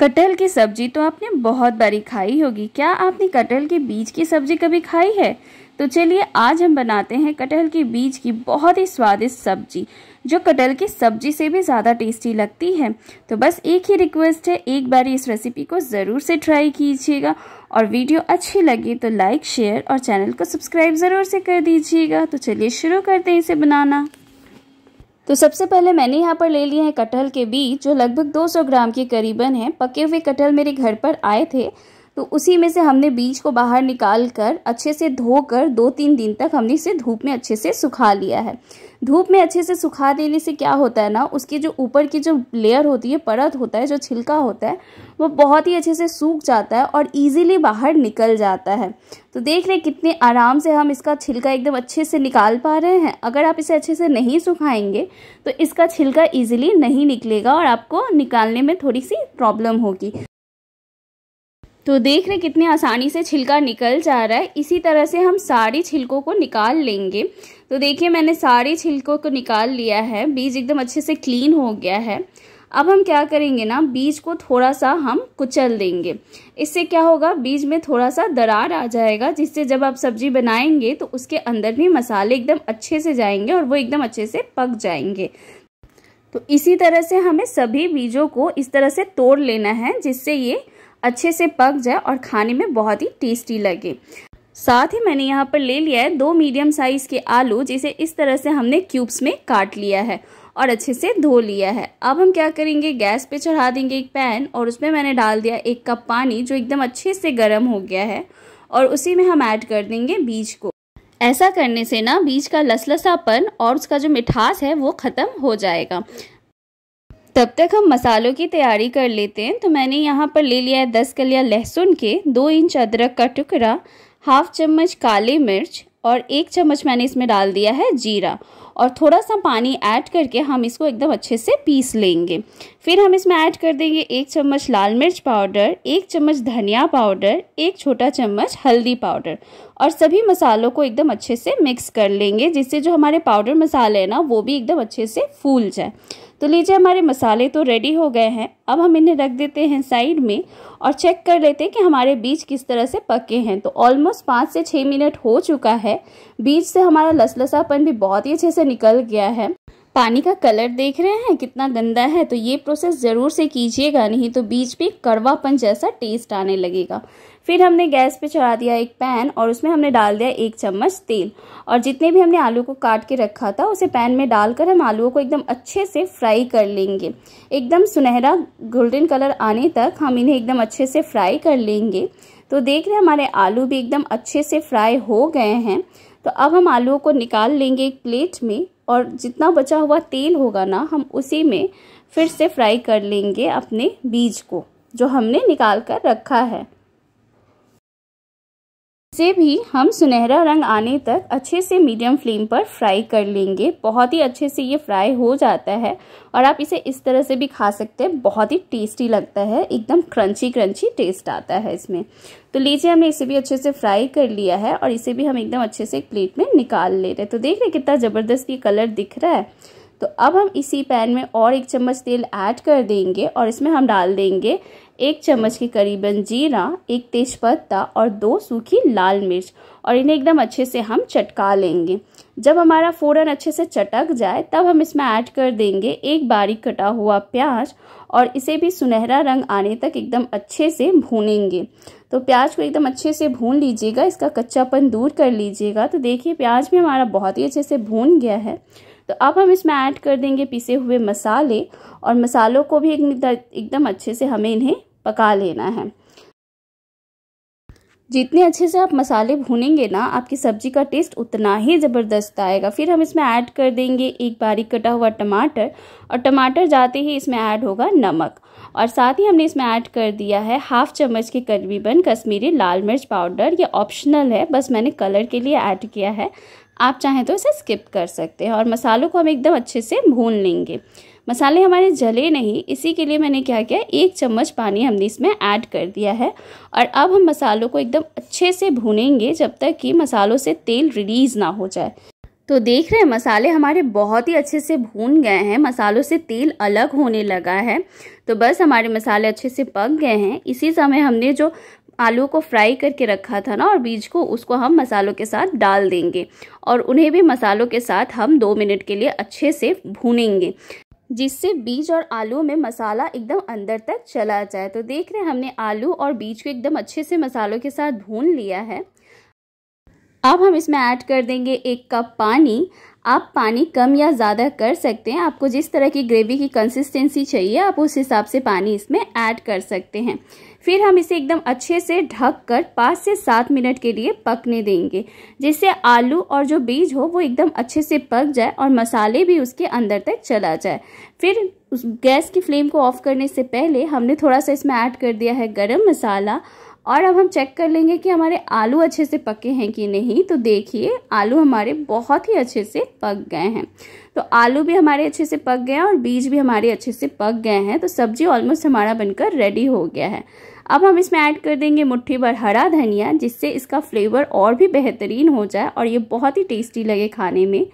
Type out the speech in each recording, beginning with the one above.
कटहल की सब्जी तो आपने बहुत बारी खाई होगी क्या आपने कटहल के बीज की सब्जी कभी खाई है तो चलिए आज हम बनाते हैं कटहल के बीज की बहुत ही स्वादिष्ट सब्जी जो कटहल की सब्जी से भी ज़्यादा टेस्टी लगती है तो बस एक ही रिक्वेस्ट है एक बार इस रेसिपी को ज़रूर से ट्राई कीजिएगा और वीडियो अच्छी लगी तो लाइक शेयर और चैनल को सब्सक्राइब ज़रूर से कर दीजिएगा तो चलिए शुरू करते हैं इसे बनाना तो सबसे पहले मैंने यहाँ पर ले लिए हैं कटहल के बीज जो लगभग 200 ग्राम के करीबन हैं पके हुए कटहल मेरे घर पर आए थे तो उसी में से हमने बीज को बाहर निकाल कर अच्छे से धोकर दो तीन दिन तक हमने इसे धूप में अच्छे से सुखा लिया है धूप में अच्छे से सुखा देने से क्या होता है ना उसकी जो ऊपर की जो लेयर होती है परत होता है जो छिलका होता है वो बहुत ही अच्छे से सूख जाता है और इजीली बाहर निकल जाता है तो देख रहे कितने आराम से हम इसका छिलका एकदम अच्छे से निकाल पा रहे हैं अगर आप इसे अच्छे से नहीं सुखाएंगे तो इसका छिलका ईज़िली नहीं निकलेगा और आपको निकालने में थोड़ी सी प्रॉब्लम होगी तो देख रहे कितने आसानी से छिलका निकल जा रहा है इसी तरह से हम सारी छिलकों को निकाल लेंगे तो देखिए मैंने सारी छिलकों को निकाल लिया है बीज एकदम अच्छे से क्लीन हो गया है अब हम क्या करेंगे ना बीज को थोड़ा सा हम कुचल देंगे इससे क्या होगा बीज में थोड़ा सा दरार आ जाएगा जिससे जब आप सब्जी बनाएंगे तो उसके अंदर भी मसाले एकदम अच्छे से जाएंगे और वो एकदम अच्छे से पक जाएंगे तो इसी तरह से हमें सभी बीजों को इस तरह से तोड़ लेना है जिससे ये अच्छे से पक जाए और खाने में बहुत ही टेस्टी लगे साथ ही मैंने यहाँ पर ले लिया है दो मीडियम साइज के आलू जिसे इस तरह से हमने क्यूब्स में काट लिया है और अच्छे से धो लिया है अब हम क्या करेंगे गैस पे चढ़ा देंगे एक पैन और उसमें मैंने डाल दिया एक कप पानी जो एकदम अच्छे से गर्म हो गया है और उसी में हम ऐड कर देंगे बीज को ऐसा करने से ना बीज का लसलसापन और उसका जो मिठास है वो ख़त्म हो जाएगा तब तक हम मसालों की तैयारी कर लेते हैं तो मैंने यहाँ पर ले लिया है दस कलिया लहसुन के दो इंच अदरक का टुकड़ा हाफ चम्मच काली मिर्च और एक चम्मच मैंने इसमें डाल दिया है जीरा और थोड़ा सा पानी ऐड करके हम इसको एकदम अच्छे से पीस लेंगे फिर हम इसमें ऐड कर देंगे एक चम्मच लाल मिर्च पाउडर एक चम्मच धनिया पाउडर एक छोटा चम्मच हल्दी पाउडर और सभी मसालों को एकदम अच्छे से मिक्स कर लेंगे जिससे जो हमारे पाउडर मसाले हैं ना वो भी एकदम अच्छे से फूल जाए तो लीजिए हमारे मसाले तो रेडी हो गए हैं अब हम इन्हें रख देते हैं साइड में और चेक कर लेते हैं कि हमारे बीज किस तरह से पके हैं तो ऑलमोस्ट पाँच से छः मिनट हो चुका है बीज से हमारा लसलसापन भी बहुत ही अच्छे से निकल गया है पानी का कलर देख रहे हैं कितना गंदा है तो ये प्रोसेस ज़रूर से कीजिएगा नहीं तो बीज पे कड़वापन जैसा टेस्ट आने लगेगा फिर हमने गैस पे चढ़ा दिया एक पैन और उसमें हमने डाल दिया एक चम्मच तेल और जितने भी हमने आलू को काट के रखा था उसे पैन में डालकर हम आलूओं को एकदम अच्छे से फ्राई कर लेंगे एकदम सुनहरा गोल्डन कलर आने तक हम इन्हें एकदम अच्छे से फ्राई कर लेंगे तो देख रहे हमारे आलू भी एकदम अच्छे से फ्राई हो गए हैं तो अब हम आलूओं को निकाल लेंगे एक प्लेट में और जितना बचा हुआ तेल होगा ना हम उसी में फिर से फ्राई कर लेंगे अपने बीज को जो हमने निकाल कर रखा है इसे भी हम सुनहरा रंग आने तक अच्छे से मीडियम फ्लेम पर फ्राई कर लेंगे बहुत ही अच्छे से ये फ्राई हो जाता है और आप इसे इस तरह से भी खा सकते हैं बहुत ही टेस्टी लगता है एकदम क्रंची क्रंची टेस्ट आता है इसमें तो लीजिए हमने इसे भी अच्छे से फ्राई कर लिया है और इसे भी हम एकदम अच्छे से एक प्लेट में निकाल ले रहे हैं तो देख रहे कितना ज़बरदस्त ये कलर दिख रहा है तो अब हम इसी पैन में और एक चम्मच तेल ऐड कर देंगे और इसमें हम डाल देंगे एक चम्मच के करीबन जीरा एक तेज़पत्ता और दो सूखी लाल मिर्च और इन्हें एकदम अच्छे से हम चटका लेंगे जब हमारा फोरन अच्छे से चटक जाए तब हम इसमें ऐड कर देंगे एक बारीक कटा हुआ प्याज और इसे भी सुनहरा रंग आने तक एकदम अच्छे से भूनेंगे तो प्याज को एकदम अच्छे से भून लीजिएगा इसका कच्चापन दूर कर लीजिएगा तो देखिए प्याज भी हमारा बहुत ही अच्छे से भून गया है तो अब हम इसमें ऐड कर देंगे पिसे हुए मसाले और मसालों को भी एकदम अच्छे से हमें इन्हें पका लेना है जितने अच्छे से आप मसाले भूनेंगे ना आपकी सब्जी का टेस्ट उतना ही ज़बरदस्त आएगा फिर हम इसमें ऐड कर देंगे एक बारीक कटा हुआ टमाटर और टमाटर जाते ही इसमें ऐड होगा नमक और साथ ही हमने इसमें ऐड कर दिया है हाफ चम्मच के करीबन कश्मीरी लाल मिर्च पाउडर ये ऑप्शनल है बस मैंने कलर के लिए ऐड किया है आप चाहें तो इसे स्किप कर सकते हैं और मसालों को हम एकदम अच्छे से भून लेंगे मसाले हमारे जले नहीं इसी के लिए मैंने क्या किया एक चम्मच पानी हमने इसमें ऐड कर दिया है और अब हम मसालों को एकदम अच्छे से भूनेंगे जब तक कि मसालों से तेल रिलीज़ ना हो जाए तो देख रहे हैं मसाले हमारे बहुत ही अच्छे से भून गए हैं मसालों से तेल अलग होने लगा है तो बस हमारे मसाले अच्छे से पक गए हैं इसी समय हमने जो आलू को फ्राई करके रखा था ना और बीज को उसको हम मसालों के साथ डाल देंगे और उन्हें भी मसालों के साथ हम दो मिनट के लिए अच्छे से भूनेंगे जिससे बीज और आलू में मसाला एकदम अंदर तक चला जाए तो देख रहे हैं हमने आलू और बीज को एकदम अच्छे से मसालों के साथ भून लिया है अब हम इसमें ऐड कर देंगे एक कप पानी आप पानी कम या ज़्यादा कर सकते हैं आपको जिस तरह की ग्रेवी की कंसिस्टेंसी चाहिए आप उस हिसाब से पानी इसमें ऐड कर सकते हैं फिर हम इसे एकदम अच्छे से ढक कर पाँच से सात मिनट के लिए पकने देंगे जिससे आलू और जो बीज हो वो एकदम अच्छे से पक जाए और मसाले भी उसके अंदर तक चला जाए फिर उस गैस की फ्लेम को ऑफ़ करने से पहले हमने थोड़ा सा इसमें ऐड कर दिया है गर्म मसाला और अब हम चेक कर लेंगे कि हमारे आलू अच्छे से पके हैं कि नहीं तो देखिए आलू हमारे बहुत ही अच्छे से पक गए हैं तो आलू भी हमारे अच्छे से पक गए हैं और बीज भी हमारे अच्छे से पक गए हैं तो सब्जी ऑलमोस्ट हमारा बनकर रेडी हो गया है अब हम इसमें ऐड कर देंगे मुट्ठी भर हरा धनिया जिससे इसका फ्लेवर और भी बेहतरीन हो जाए और ये बहुत ही टेस्टी लगे खाने में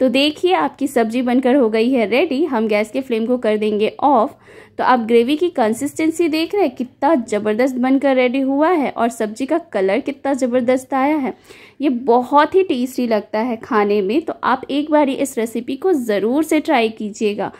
तो देखिए आपकी सब्जी बनकर हो गई है रेडी हम गैस के फ्लेम को कर देंगे ऑफ तो आप ग्रेवी की कंसिस्टेंसी देख रहे हैं कितना ज़बरदस्त बनकर रेडी हुआ है और सब्जी का कलर कितना ज़बरदस्त आया है ये बहुत ही टेस्टी लगता है खाने में तो आप एक बार इस रेसिपी को ज़रूर से ट्राई कीजिएगा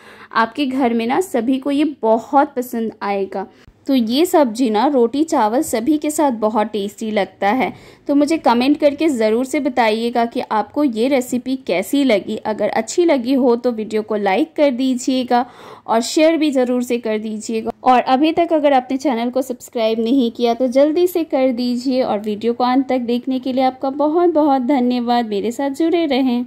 आपके घर में ना सभी को ये बहुत पसंद आएगा तो ये सब्जी ना रोटी चावल सभी के साथ बहुत टेस्टी लगता है तो मुझे कमेंट करके ज़रूर से बताइएगा कि आपको ये रेसिपी कैसी लगी अगर अच्छी लगी हो तो वीडियो को लाइक कर दीजिएगा और शेयर भी ज़रूर से कर दीजिएगा और अभी तक अगर आपने चैनल को सब्सक्राइब नहीं किया तो जल्दी से कर दीजिए और वीडियो को अंत तक देखने के लिए आपका बहुत बहुत धन्यवाद मेरे साथ जुड़े रहें